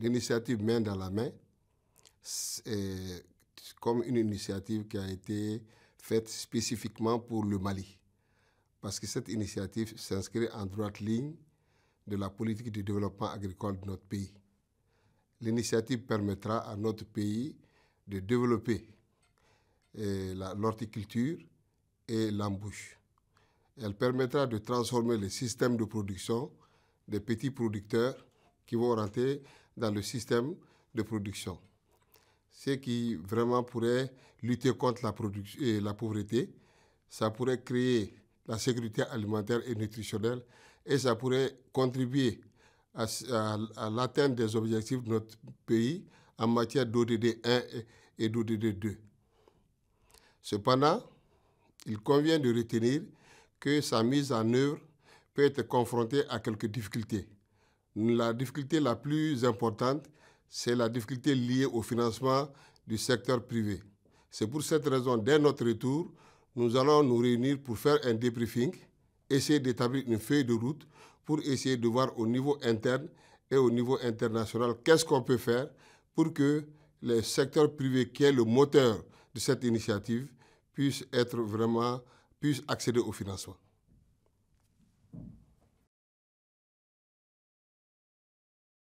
l'initiative Main dans la main, euh, comme une initiative qui a été faite spécifiquement pour le Mali. Parce que cette initiative s'inscrit en droite ligne de la politique de développement agricole de notre pays. L'initiative permettra à notre pays de développer euh, l'horticulture et l'embouche. Elle permettra de transformer les système de production des petits producteurs qui vont rentrer dans le système de production. Ce qui vraiment pourrait lutter contre euh, la, pauvreté, ça pourrait créer la sécurité alimentaire et nutritionnelle et ça pourrait contribuer à, l'atteinte des objectifs de notre pays en matière d'ODD 1 et d'ODD 2. Cependant, il convient de retenir que sa mise en œuvre peut être confrontée à quelques difficultés, la difficulté la plus importante, c'est la difficulté liée au financement du secteur privé. C'est pour cette raison, dès notre retour, nous allons nous réunir pour faire un débriefing, essayer d'établir une feuille de route pour essayer de voir au niveau interne et au niveau international qu'est-ce qu'on peut faire pour que le secteur privé qui est le moteur de cette initiative puisse être vraiment puisse accéder au financement.